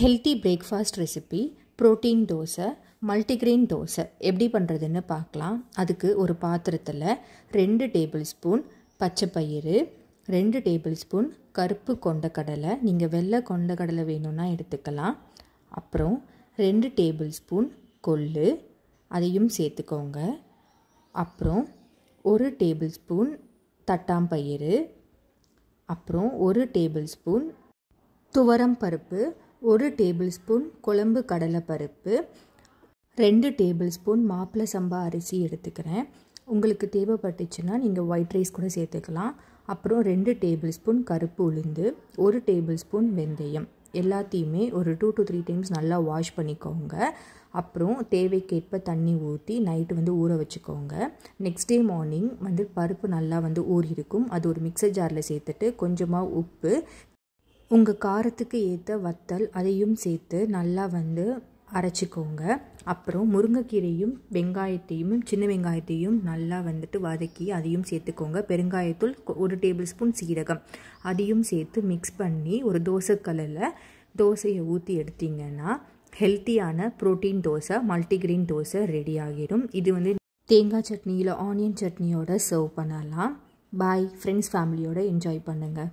healthy breakfast recipe protein dosa multigrain dosa எப்படி பண்ணுறதுன்னு பார்க்கலாம் அதுக்கு ஒரு பாத்திரத்தில் ரெண்டு டேபிள் ஸ்பூன் பச்சை பயிறு ரெண்டு டேபிள் ஸ்பூன் கருப்பு கொண்டக்கடலை நீங்கள் வெள்ளை கொண்டக்கடலை வேணும்னா எடுத்துக்கலாம் அப்புறம் ரெண்டு டேபிள் ஸ்பூன் கொள்ளு அதையும் சேர்த்துக்கோங்க அப்புறம் ஒரு டேபிள் ஸ்பூன் தட்டாம்பயிறு அப்புறம் ஒரு டேபிள் ஸ்பூன் துவரம் பருப்பு ஒரு டேபிள் ஸ்பூன் குழம்பு கடலைப்பருப்பு ரெண்டு டேபிள் ஸ்பூன் மாப்பிள்ளை சம்பா அரிசி எடுத்துக்கிறேன் உங்களுக்கு தேவைப்பட்டுச்சுன்னா நீங்கள் ஒயிட் ரைஸ் கூட சேர்த்துக்கலாம் அப்புறம் ரெண்டு டேபிள் ஸ்பூன் கருப்பு உளுந்து ஒரு டேபிள் ஸ்பூன் வெந்தயம் எல்லாத்தையுமே ஒரு டூ டு த்ரீ டைம்ஸ் நல்லா வாஷ் பண்ணிக்கோங்க அப்புறம் தேவைக்கேற்ப தண்ணி ஊற்றி நைட்டு வந்து ஊற வச்சுக்கோங்க நெக்ஸ்ட் டே மார்னிங் வந்து பருப்பு நல்லா வந்து ஊறி இருக்கும் அது ஒரு மிக்சர் ஜாரில் சேர்த்துட்டு கொஞ்சமாக உப்பு உங்கள் காரத்துக்கு ஏற்ற வத்தல் அதையும் சேர்த்து நல்லா வந்து அரைச்சிக்கோங்க அப்புறம் முருங்கைக்கீரையும் வெங்காயத்தையும் சின்ன வெங்காயத்தையும் நல்லா வந்துட்டு வதக்கி அதையும் சேர்த்துக்கோங்க பெருங்காயத்தூள் ஒரு டேபிள் ஸ்பூன் சீரகம் அதையும் சேர்த்து மிக்ஸ் பண்ணி ஒரு தோசைக்கல்லில் தோசையை ஊற்றி எடுத்திங்கன்னா ஹெல்த்தியான protein dosa multigrain dosa ready ஆகிடும் இது வந்து தேங்காய் சட்னியில் ஆனியன் சட்னியோட சர்வ் பண்ணலாம் பாய் ஃப்ரெண்ட்ஸ் ஃபேமிலியோடு என்ஜாய் பண்ணுங்கள்